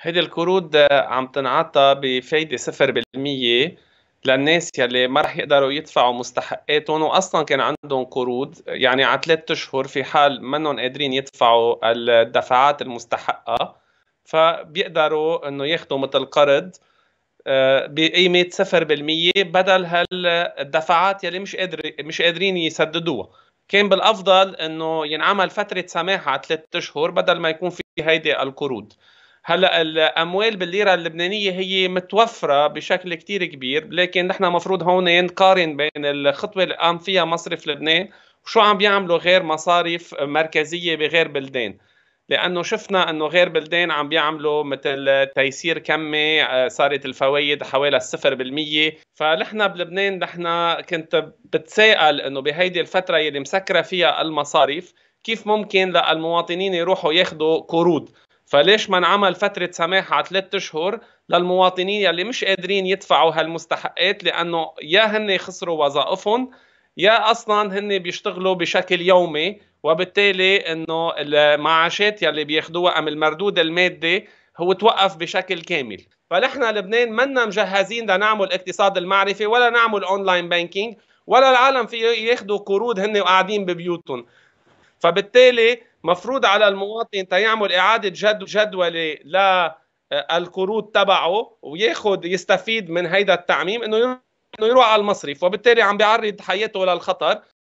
هيدي القروض عم تنعطى بفايدة 0% للناس يلي ما رح يقدروا يدفعوا مستحقاتهم واصلا كان عندهم قروض يعني على ثلاث اشهر في حال منهم قادرين يدفعوا الدفعات المستحقه فبيقدروا انه ياخذوا مثل قرض آه، بقيمه 0% بدل هالدفعات يلي مش قادر مش قادرين يسددوها كان بالافضل انه ينعمل فتره سماح على ثلاث اشهر بدل ما يكون في هيدي القروض هلا الاموال بالليره اللبنانيه هي متوفره بشكل كتير كبير لكن نحن مفروض هون نقارن بين الخطوه اللي قام فيها مصرف لبنان وشو عم بيعملوا غير مصارف مركزيه بغير بلدان لانه شفنا انه غير بلدان عم بيعملوا مثل تيسير كمي آه، صارت الفوائد حوالي الصفر بالمية فنحن بلبنان نحن كنت بتساءل انه بهيدي الفتره يلي مسكره فيها المصارف كيف ممكن للمواطنين يروحوا ياخذوا قروض فليش ما انعمل فتره سماح على ثلاثة اشهر للمواطنين يلي مش قادرين يدفعوا هالمستحقات لانه يا هن خسروا وظائفهم يا اصلا هن بيشتغلوا بشكل يومي وبالتالي انه المعاشات يلي بياخدوها ام المردود المادي هو توقف بشكل كامل فنحن لبنان منا مجهزين لنعمل اقتصاد المعرفه ولا نعمل اونلاين بانكينج ولا العالم في ياخذوا قروض هن وقاعدين ببيوتهم فبالتالي مفروض على المواطن تيعمل إعادة جد جدولة للقروض آه، تبعه وياخذ يستفيد من هيدا التعميم انه انه يروح على المصرف وبالتالي عم بيعرض حياته للخطر